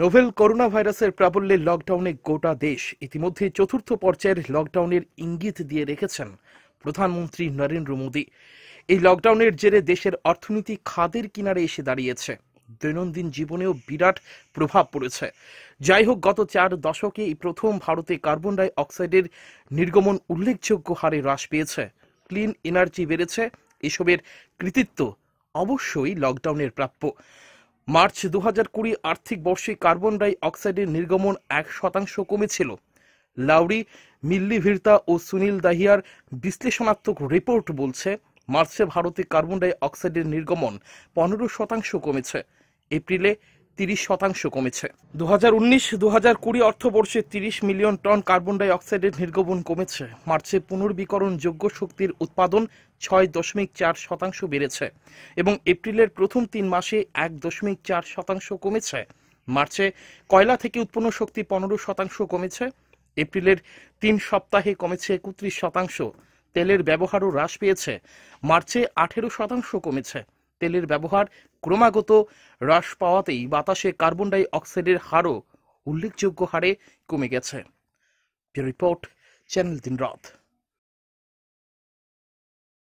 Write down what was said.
novel corona ভাইরাসের প্রাবল্যে লকডাউনে গোটা দেশ ইতিমধ্যে চতুর্থ পর্যায়ের লকডাউনের ইঙ্গিত দিয়ে রেখেছেন প্রধানমন্ত্রী নরেন্দ্র মোদী এই লকডাউনের জেরে দেশের অর্থনীতি খাদের কিনারে এসে দাঁড়িয়েছে দৈনন্দিন জীবনেও বিরাট প্রভাব পড়েছে যাই হোক গত চার দশকে এই প্রথম ভারতে কার্বন ডাই অক্সাইডের নির্গমন উল্লেখযোগ্য হারে হ্রাস পেয়েছে ক্লিন এনার্জি বেড়েছে এসবের কৃতিত্ব অবশ্যই লকডাউনের প্রাপ্য মার্চ দু হাজার কুড়ি আর্থিক বর্ষে কার্বন ডাই অক্সাইডের নির্গমন এক শতাংশ কমেছিল লাউরি মিল্লিভির্তা ও সুনীল দাহিয়ার বিশ্লেষণাত্মক রিপোর্ট বলছে মার্চে ভারতে কার্বন ডাই অক্সাইডের নির্গমন পনেরো শতাংশ কমেছে এপ্রিলে তিরিশ শতাংশ কমেছে দু হাজার উনিশ কুড়ি অর্থবর্ষে তিরিশ মিলিয়ন টন কার্বন ডাই অক্সাইডের নির্গমন কমেছে মার্চে যোগ্য শক্তির উৎপাদন ছয় দশমিক চার শতাংশ বেড়েছে এবং এপ্রিলের প্রথম তিন মাসে এক দশমিক চার শতাংশ কমেছে মার্চে কয়লা থেকে উৎপন্ন শক্তি পনেরো শতাংশ কমেছে এপ্রিলের তিন সপ্তাহে কমেছে একত্রিশ শতাংশ তেলের ব্যবহারও হ্রাস পেয়েছে মার্চে আঠেরো শতাংশ কমেছে তেলের ব্যবহার ক্রমাগত হ্রাস পাওয়াতেই বাতাসে কার্বন ডাই অক্সাইডের হারও উল্লেখযোগ্য হারে কমে গেছে রিপোর্ট চ্যানেল দিন রাত